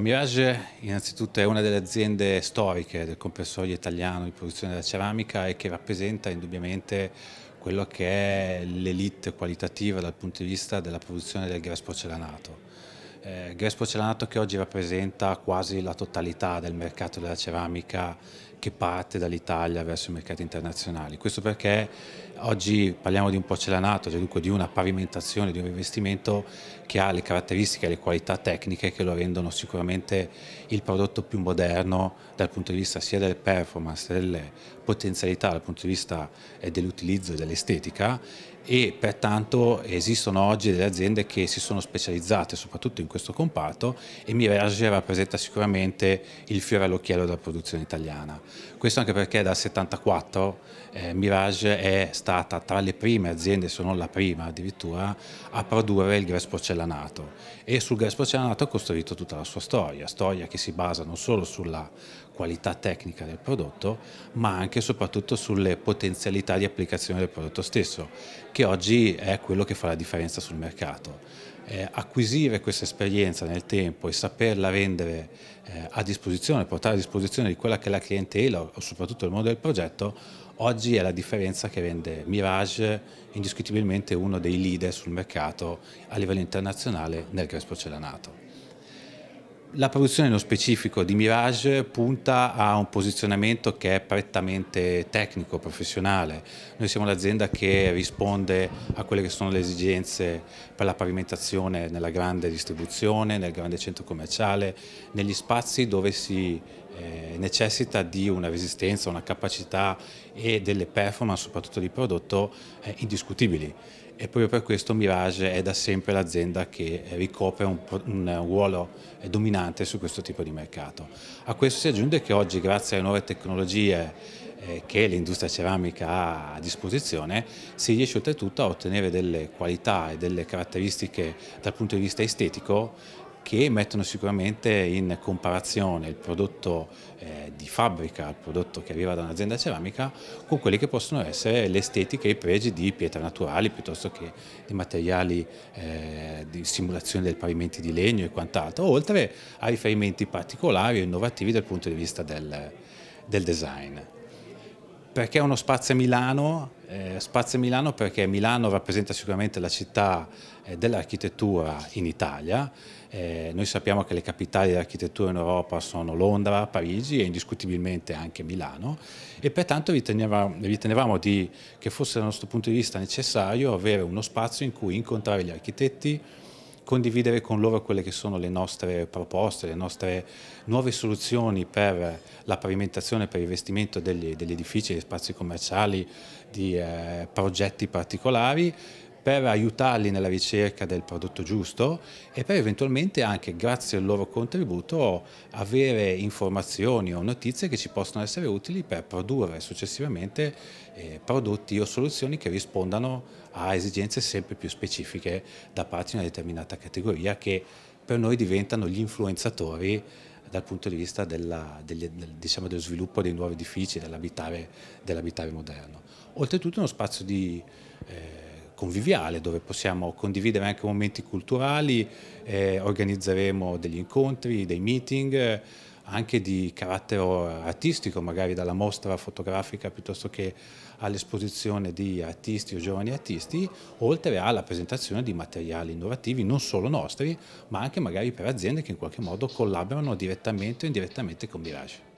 Mirage innanzitutto è una delle aziende storiche del compressorio italiano di produzione della ceramica e che rappresenta indubbiamente quello che è l'elite qualitativa dal punto di vista della produzione del grass porcellanato. Eh, grass porcellanato che oggi rappresenta quasi la totalità del mercato della ceramica che parte dall'Italia verso i mercati internazionali. Questo perché oggi parliamo di un porcellanato, cioè dunque di una pavimentazione, di un rivestimento che ha le caratteristiche e le qualità tecniche che lo rendono sicuramente il prodotto più moderno dal punto di vista sia delle performance, delle potenzialità, dal punto di vista eh, dell'utilizzo e dell'estetica e pertanto esistono oggi delle aziende che si sono specializzate soprattutto in questo comparto e Mirage rappresenta sicuramente il fiore all'occhiello della produzione italiana. Questo anche perché dal 1974 eh, Mirage è stata tra le prime aziende, se non la prima addirittura, a produrre il gres porcellanato e sul gres porcellanato ha costruito tutta la sua storia, storia che si basa non solo sulla qualità tecnica del prodotto, ma anche e soprattutto sulle potenzialità di applicazione del prodotto stesso, che oggi è quello che fa la differenza sul mercato eh, acquisire questa esperienza nel tempo e saperla rendere eh, a disposizione, portare a disposizione di quella che è la clientela o soprattutto il mondo del progetto, oggi è la differenza che rende Mirage indiscutibilmente uno dei leader sul mercato a livello internazionale nel grass Celanato. La produzione nello specifico di Mirage punta a un posizionamento che è prettamente tecnico, professionale. Noi siamo l'azienda che risponde a quelle che sono le esigenze per la pavimentazione nella grande distribuzione, nel grande centro commerciale, negli spazi dove si eh, necessita di una resistenza, una capacità e delle performance soprattutto di prodotto eh, indiscutibili e proprio per questo Mirage è da sempre l'azienda che eh, ricopre un, un, ruolo eh, dominante su questo tipo di mercato. A questo si aggiunge che oggi grazie alle nuove tecnologie che l'industria ceramica ha a disposizione si riesce oltretutto a ottenere delle qualità e delle caratteristiche dal punto di vista estetico che mettono sicuramente in comparazione il prodotto eh, di fabbrica, il prodotto che arriva da un'azienda ceramica, con quelli che possono essere le estetiche e i pregi di pietre naturali piuttosto che di materiali eh, di simulazione del pavimento di legno e quant'altro, oltre a riferimenti particolari e innovativi dal punto di vista del, del design. Perché uno spazio a Milano? Eh, spazio a Milano perché Milano rappresenta sicuramente la città eh, dell'architettura in Italia. Eh, noi sappiamo che le capitali dell'architettura in Europa sono Londra, Parigi e indiscutibilmente anche Milano e pertanto ritenevamo, ritenevamo di, che fosse dal nostro punto di vista necessario avere uno spazio in cui incontrare gli architetti, condividere con loro quelle che sono le nostre proposte, le nostre nuove soluzioni per la pavimentazione, per il rivestimento degli, degli edifici, degli spazi commerciali, di eh, progetti particolari per aiutarli nella ricerca del prodotto giusto e per eventualmente anche grazie al loro contributo avere informazioni o notizie che ci possono essere utili per produrre successivamente eh, prodotti o soluzioni che rispondano a esigenze sempre più specifiche da parte di una determinata categoria che per noi diventano gli influenzatori dal punto di vista della, degli, del, diciamo, dello sviluppo dei nuovi edifici, dell'abitare dell moderno. Oltretutto è uno spazio di... Eh, conviviale dove possiamo condividere anche momenti culturali, eh, organizzeremo degli incontri, dei meeting eh, anche di carattere artistico, magari dalla mostra fotografica piuttosto che all'esposizione di artisti o giovani artisti, oltre alla presentazione di materiali innovativi non solo nostri, ma anche magari per aziende che in qualche modo collaborano direttamente o indirettamente con Mirage.